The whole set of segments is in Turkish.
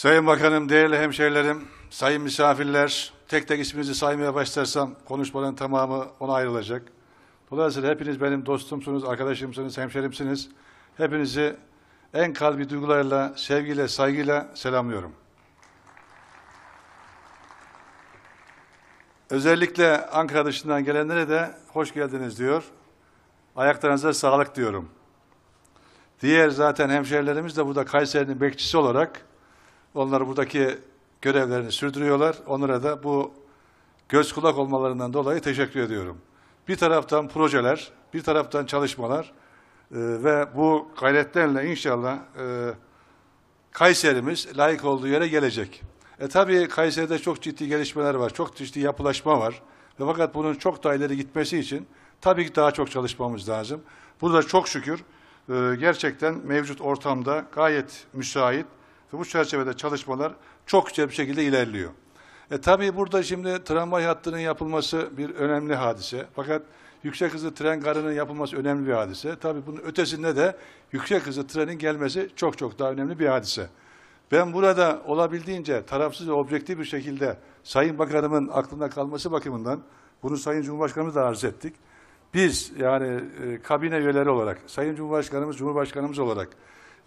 Sayın Bakanım, değerli hemşehrilerim, sayın misafirler, tek tek isminizi saymaya başlarsam konuşmanın tamamı ona ayrılacak. Dolayısıyla hepiniz benim dostumsunuz, arkadaşımsınız, hemşerimsiniz. Hepinizi en kalbi duygularla, sevgiyle, saygıyla selamlıyorum. Özellikle Ankara dışından gelenlere de hoş geldiniz diyor. Ayaklarınıza sağlık diyorum. Diğer zaten hemşehrilerimiz de burada Kayseri'nin bekçisi olarak onlar buradaki görevlerini sürdürüyorlar. Onlara da bu göz kulak olmalarından dolayı teşekkür ediyorum. Bir taraftan projeler, bir taraftan çalışmalar e, ve bu gayretlerle inşallah e, Kayserimiz layık olduğu yere gelecek. E tabi Kayseri'de çok ciddi gelişmeler var, çok ciddi yapılaşma var. Ve fakat bunun çok daha ileri gitmesi için tabii ki daha çok çalışmamız lazım. Burada çok şükür e, gerçekten mevcut ortamda gayet müsait, ve bu çerçevede çalışmalar çok güzel bir şekilde ilerliyor. E tabii burada şimdi tramvay hattının yapılması bir önemli hadise. Fakat yüksek hızlı tren garının yapılması önemli bir hadise. Tabii bunun ötesinde de yüksek hızlı trenin gelmesi çok çok daha önemli bir hadise. Ben burada olabildiğince tarafsız ve objektif bir şekilde Sayın Bakanımın aklında kalması bakımından bunu Sayın Cumhurbaşkanımız da arz ettik. Biz yani e, kabine üyeleri olarak, Sayın Cumhurbaşkanımız, Cumhurbaşkanımız olarak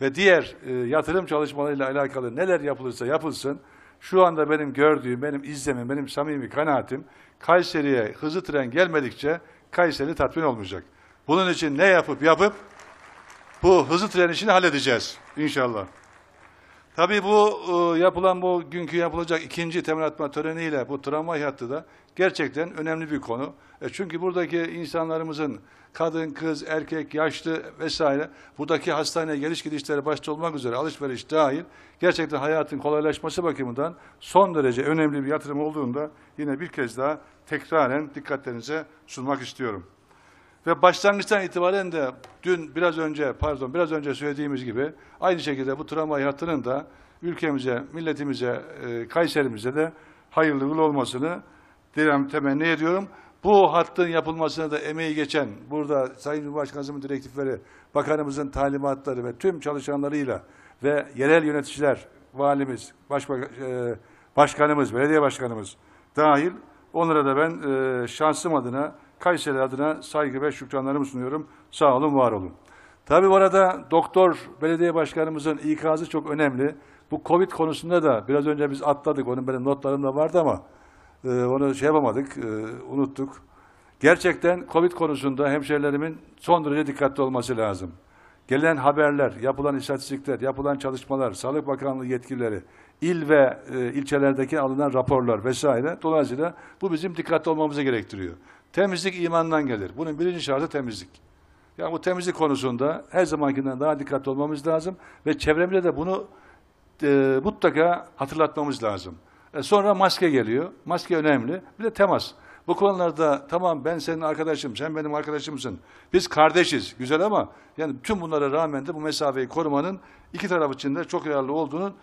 ve diğer e, yatırım çalışmalarıyla alakalı neler yapılırsa yapılsın, şu anda benim gördüğüm, benim izlemim, benim samimi kanaatim, Kayseri'ye hızlı tren gelmedikçe Kayseri tatmin olmayacak. Bunun için ne yapıp yapıp bu hızlı tren işini halledeceğiz inşallah. Tabii bu e, yapılan bu günkü yapılacak ikinci temel atma töreniyle bu tramvay hattı da gerçekten önemli bir konu. E, çünkü buradaki insanlarımızın kadın, kız, erkek, yaşlı vesaire buradaki hastaneye geliş gidişleri başta olmak üzere alışveriş dahil gerçekten hayatın kolaylaşması bakımından son derece önemli bir yatırım olduğunda yine bir kez daha tekraren dikkatlerinize sunmak istiyorum. Ve başlangıçtan itibaren de dün biraz önce pardon biraz önce söylediğimiz gibi aynı şekilde bu tramvay hattının da ülkemize, milletimize, e, Kayserimize de hayırlı uğurlu olmasını dilem temenni ediyorum. Bu hattın yapılmasına da emeği geçen burada Sayın Cumhurbaşkanımızın direktifleri, bakanımızın talimatları ve tüm çalışanlarıyla ve yerel yöneticiler, valimiz, başbakan, e, başkanımız, belediye başkanımız dahil onlara da ben e, şansım adına Kayseri adına saygı ve şükranlarımı sunuyorum. Sağ olun, var olun. Tabii bu arada doktor belediye başkanımızın ikazı çok önemli. Bu Covid konusunda da biraz önce biz atladık. Onun benim notlarımda vardı ama e, onu şey yapamadık, e, unuttuk. Gerçekten Covid konusunda hemşerilerimin son derece dikkatli olması lazım. Gelen haberler, yapılan istatistikler, yapılan çalışmalar, Sağlık Bakanlığı yetkilileri, il ve e, ilçelerdeki alınan raporlar vesaire. Dolayısıyla bu bizim dikkatli olmamızı gerektiriyor. Temizlik imandan gelir. Bunun birinci şartı temizlik. Ya bu temizlik konusunda her zamankinden daha dikkatli olmamız lazım ve çevremize de bunu e, mutlaka hatırlatmamız lazım. E, sonra maske geliyor. Maske önemli. Bir de temas. Bu konularda tamam ben senin arkadaşım, sen benim arkadaşımsın. Biz kardeşiz. Güzel ama yani tüm bunlara rağmen de bu mesafeyi korumanın iki taraf için de çok yararlı olduğunun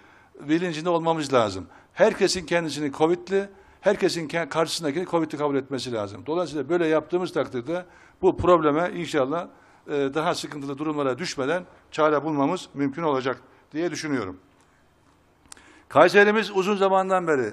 bilincinde olmamız lazım. Herkesin kendisini Covid'li, herkesin karşısındakini COVID'li kabul etmesi lazım. Dolayısıyla böyle yaptığımız takdirde bu probleme inşallah e, daha sıkıntılı durumlara düşmeden çare bulmamız mümkün olacak diye düşünüyorum. Kayserimiz uzun zamandan beri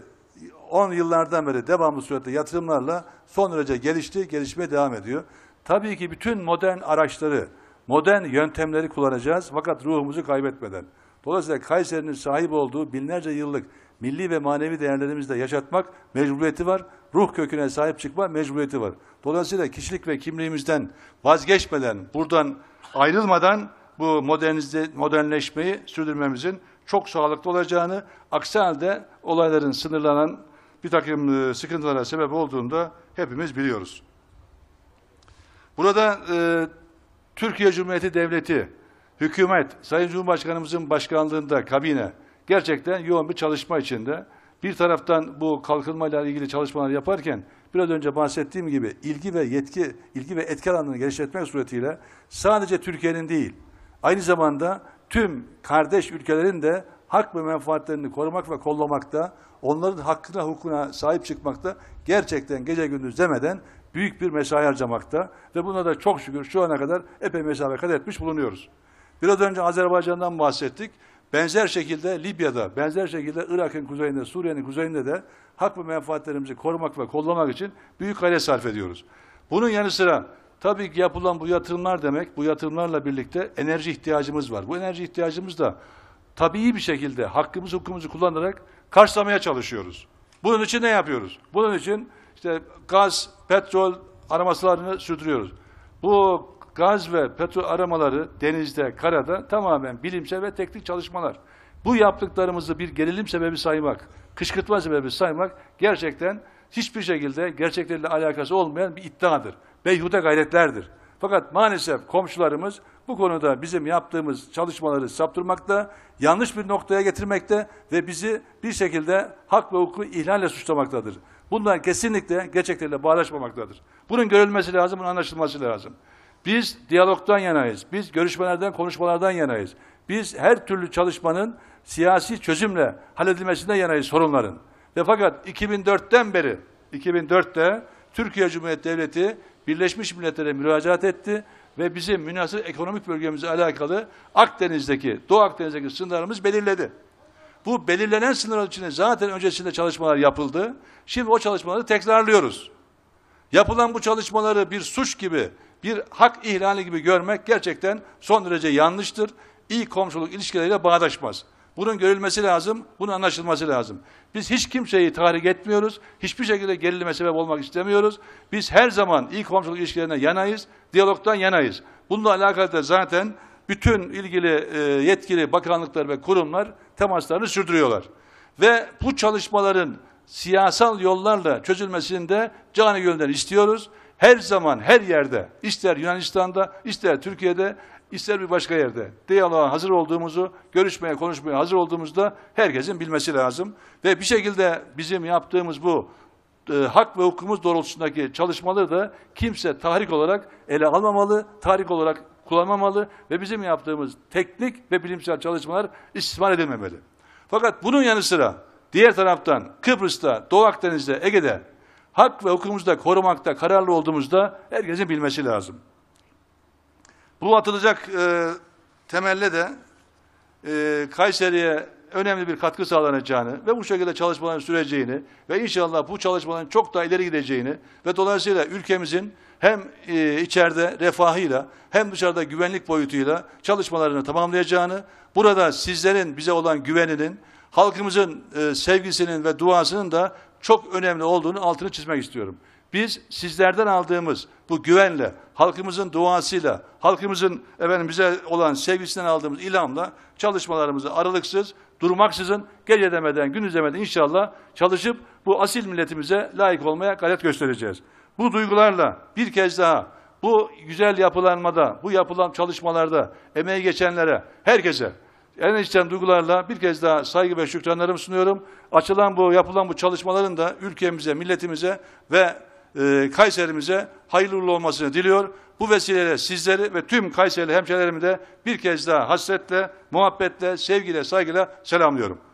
10 yıllardan beri devamlı sürede yatırımlarla son derece gelişti, gelişmeye devam ediyor. Tabii ki bütün modern araçları, modern yöntemleri kullanacağız fakat ruhumuzu kaybetmeden. Dolayısıyla Kayseri'nin sahip olduğu binlerce yıllık milli ve manevi değerlerimizle yaşatmak mecburiyeti var. Ruh köküne sahip çıkma mecburiyeti var. Dolayısıyla kişilik ve kimliğimizden vazgeçmeden, buradan ayrılmadan bu modernize, modernleşmeyi sürdürmemizin çok sağlıklı olacağını, aksi halde olayların sınırlanan bir takım e, sıkıntılara sebep olduğunu da hepimiz biliyoruz. Burada e, Türkiye Cumhuriyeti Devleti, hükümet, Sayın Cumhurbaşkanımızın başkanlığında kabine, gerçekten yoğun bir çalışma içinde. Bir taraftan bu kalkınmayla ilgili çalışmalar yaparken biraz önce bahsettiğim gibi ilgi ve yetki, ilgi ve etki alanını genişletmek suretiyle sadece Türkiye'nin değil, aynı zamanda tüm kardeş ülkelerin de hak ve menfaatlerini korumak ve kollamakta, onların hakkına, hukukuna sahip çıkmakta gerçekten gece gündüz demeden büyük bir mesai harcamakta ve buna da çok şükür şu ana kadar epey mesafe kat etmiş bulunuyoruz. Biraz önce Azerbaycan'dan bahsettik. Benzer şekilde Libya'da, benzer şekilde Irak'ın kuzeyinde, Suriye'nin kuzeyinde de hak ve menfaatlerimizi korumak ve kollamak için büyük gayret sarf ediyoruz. Bunun yanı sıra tabii ki yapılan bu yatırımlar demek, bu yatırımlarla birlikte enerji ihtiyacımız var. Bu enerji ihtiyacımız da tabii bir şekilde hakkımızı, hukukumuzu kullanarak karşılamaya çalışıyoruz. Bunun için ne yapıyoruz? Bunun için işte gaz, petrol aramaslarını sürdürüyoruz. Bu gaz ve petrol aramaları denizde, karada tamamen bilimsel ve teknik çalışmalar. Bu yaptıklarımızı bir gerilim sebebi saymak, kışkırtma sebebi saymak gerçekten hiçbir şekilde gerçeklerle alakası olmayan bir iddiadır. Beyhude gayretlerdir. Fakat maalesef komşularımız bu konuda bizim yaptığımız çalışmaları saptırmakta, yanlış bir noktaya getirmekte ve bizi bir şekilde hak ve hukuku ihlalle suçlamaktadır. Bunlar kesinlikle gerçeklerle bağdaşmamaktadır. Bunun görülmesi lazım, bunun anlaşılması lazım. Biz diyalogdan yanayız. Biz görüşmelerden, konuşmalardan yanayız. Biz her türlü çalışmanın siyasi çözümle halledilmesine yanayız sorunların. Ve fakat 2004'ten beri 2004'te Türkiye Cumhuriyeti Devleti Birleşmiş Milletler'e müracaat etti ve bizim münasır ekonomik bölgemize alakalı Akdeniz'deki, Doğu Akdeniz'deki sınırlarımız belirledi. Bu belirlenen sınırlar için zaten öncesinde çalışmalar yapıldı. Şimdi o çalışmaları tekrarlıyoruz. Yapılan bu çalışmaları bir suç gibi, bir hak ihlali gibi görmek gerçekten son derece yanlıştır. İyi komşuluk ilişkileriyle bağdaşmaz. Bunun görülmesi lazım, bunun anlaşılması lazım. Biz hiç kimseyi tahrik etmiyoruz, hiçbir şekilde gerilime sebep olmak istemiyoruz. Biz her zaman iyi komşuluk ilişkilerine yanayız, diyalogdan yanayız. Bununla alakalı da zaten bütün ilgili e, yetkili bakanlıklar ve kurumlar temaslarını sürdürüyorlar. Ve bu çalışmaların siyasal yollarla çözülmesini de canı gönülden istiyoruz. Her zaman, her yerde, ister Yunanistan'da, ister Türkiye'de, ister bir başka yerde diyaloğa hazır olduğumuzu, görüşmeye, konuşmaya hazır olduğumuzda herkesin bilmesi lazım. Ve bir şekilde bizim yaptığımız bu e, hak ve hukukumuz doğrultusundaki çalışmaları da kimse tahrik olarak ele almamalı, tahrik olarak kullanmamalı ve bizim yaptığımız teknik ve bilimsel çalışmalar istismar edilmemeli. Fakat bunun yanı sıra Diğer taraftan Kıbrıs'ta, Doğu Akdeniz'de, Ege'de hak ve hukukumuzda korumakta kararlı olduğumuzda herkesin bilmesi lazım. Bu atılacak e, temelle de e, Kayseri'ye önemli bir katkı sağlanacağını ve bu şekilde çalışmaların süreceğini ve inşallah bu çalışmaların çok daha ileri gideceğini ve dolayısıyla ülkemizin hem e, içeride refahıyla hem dışarıda güvenlik boyutuyla çalışmalarını tamamlayacağını, burada sizlerin bize olan güveninin halkımızın e, sevgisinin ve duasının da çok önemli olduğunu altını çizmek istiyorum. Biz sizlerden aldığımız bu güvenle, halkımızın duasıyla, halkımızın efendim, bize olan sevgisinden aldığımız ilhamla çalışmalarımızı aralıksız, durmaksızın, gece demeden, gündüz demeden inşallah çalışıp bu asil milletimize layık olmaya gayret göstereceğiz. Bu duygularla bir kez daha bu güzel yapılanmada, bu yapılan çalışmalarda emeği geçenlere, herkese en içten duygularla bir kez daha saygı ve şükranlarımı sunuyorum. Açılan bu, yapılan bu çalışmaların da ülkemize, milletimize ve e, Kayserimize hayırlı uğurlu olmasını diliyor. Bu vesileyle sizleri ve tüm Kayseri hemşehrilerimi de bir kez daha hasretle, muhabbetle, sevgiyle, saygıyla selamlıyorum.